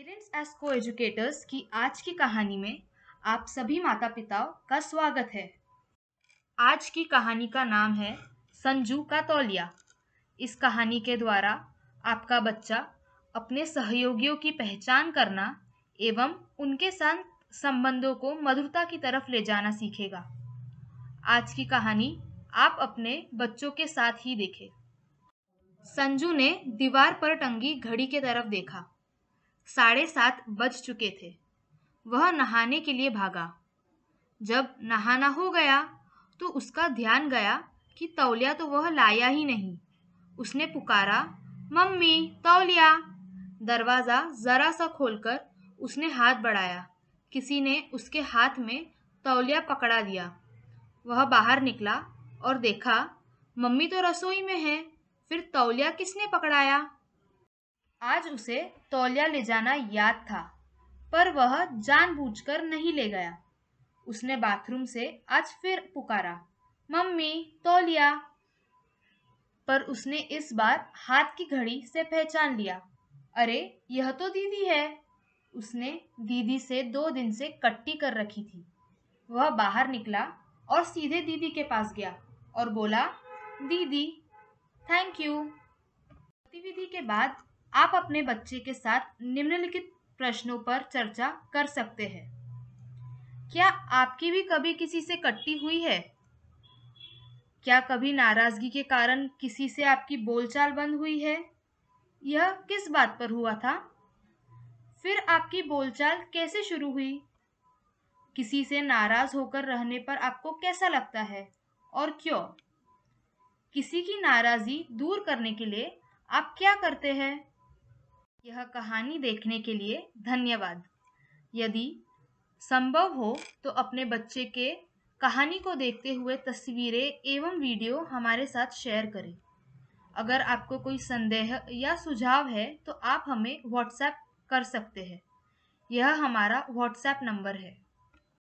parents S को educators की आज की कहानी में आप सभी माता पिताओं का स्वागत है आज की कहानी का नाम है संजू का तौलिया इस कहानी के द्वारा आपका बच्चा अपने सहयोगियों की पहचान करना एवं उनके साथ संबंधों को मधुरता की तरफ ले जाना सीखेगा आज की कहानी आप अपने बच्चों के साथ ही देखें संजू ने दीवार पर टंगी घड़ी की तरफ देखा साढ़े सात बज चुके थे वह नहाने के लिए भागा जब नहाना हो गया तो उसका ध्यान गया कि तौलिया तो वह लाया ही नहीं उसने पुकारा मम्मी तौलिया दरवाज़ा ज़रा सा खोलकर उसने हाथ बढ़ाया किसी ने उसके हाथ में तौलिया पकड़ा दिया वह बाहर निकला और देखा मम्मी तो रसोई में है फिर तौलिया किसने पकड़ाया आज उसे तौलिया ले जाना याद था पर वह जानबूझकर नहीं ले गया उसने बाथरूम से आज फिर पुकारा मम्मी तौलिया पर उसने इस बार हाथ की घड़ी से पहचान लिया अरे यह तो दीदी है उसने दीदी से दो दिन से कट्टी कर रखी थी वह बाहर निकला और सीधे दीदी के पास गया और बोला दीदी थैंक यू गतिविधि के बाद आप अपने बच्चे के साथ निम्नलिखित प्रश्नों पर चर्चा कर सकते हैं क्या आपकी भी कभी किसी से कट्टी हुई है क्या कभी नाराजगी के कारण किसी से आपकी बोलचाल बंद हुई है यह किस बात पर हुआ था फिर आपकी बोलचाल कैसे शुरू हुई किसी से नाराज होकर रहने पर आपको कैसा लगता है और क्यों किसी की नाराजगी दूर करने के लिए आप क्या करते हैं यह कहानी देखने के लिए धन्यवाद यदि संभव हो तो अपने बच्चे के कहानी को देखते हुए तस्वीरें एवं वीडियो हमारे साथ शेयर करें अगर आपको कोई संदेह या सुझाव है तो आप हमें व्हाट्सएप कर सकते हैं यह हमारा व्हाट्सएप नंबर है